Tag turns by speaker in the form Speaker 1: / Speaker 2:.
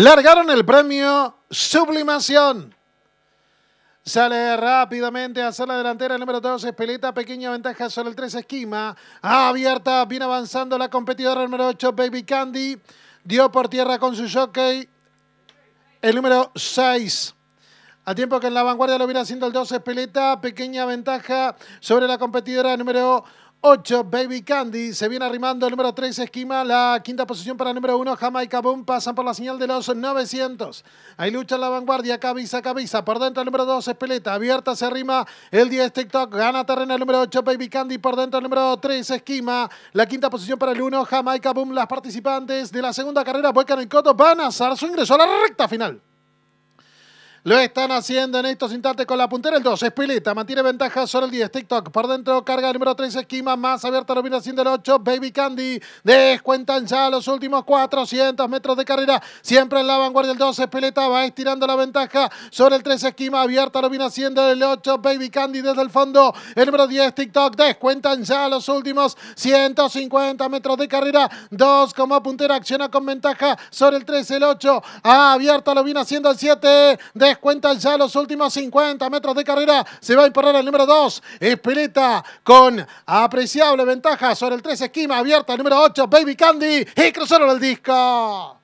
Speaker 1: Largaron el premio Sublimación. Sale rápidamente hacia la delantera el número 2, Espeleta, pequeña ventaja sobre el 3, Esquima. Abierta, viene avanzando la competidora número 8, Baby Candy. Dio por tierra con su jockey el número 6. A tiempo que en la vanguardia lo viene haciendo el 2, Espeleta, pequeña ventaja sobre la competidora número 8. 8, Baby Candy. Se viene arrimando el número 3, Esquima. La quinta posición para el número 1, Jamaica Boom. Pasan por la señal de los 900. Ahí lucha la vanguardia, cabeza, cabeza. Por dentro el número 2, Espeleta. Abierta se arrima el 10, TikTok. Gana terreno el número 8, Baby Candy. Por dentro el número 3, Esquima. La quinta posición para el 1, Jamaica Boom. Las participantes de la segunda carrera, vuelcan el Coto, van a hacer su ingreso a la recta final. Lo están haciendo en estos instantes con la puntera el 2. Espileta mantiene ventaja sobre el 10. TikTok por dentro carga el número 3. Esquima más abierta lo viene haciendo el 8. Baby Candy. Descuentan ya los últimos 400 metros de carrera. Siempre en la vanguardia el 2. Espileta va estirando la ventaja sobre el 3. Esquima abierta lo viene haciendo el 8. Baby Candy desde el fondo. El número 10. TikTok. Descuentan ya los últimos 150 metros de carrera. 2 como puntera. Acciona con ventaja sobre el 3. El 8. Abierta lo viene haciendo el 7. De Cuentan ya los últimos 50 metros de carrera. Se va a imponer el número 2, Espeleta, con apreciable ventaja sobre el 3 Esquima abierta, el número 8, Baby Candy. Y cruzaron el disco.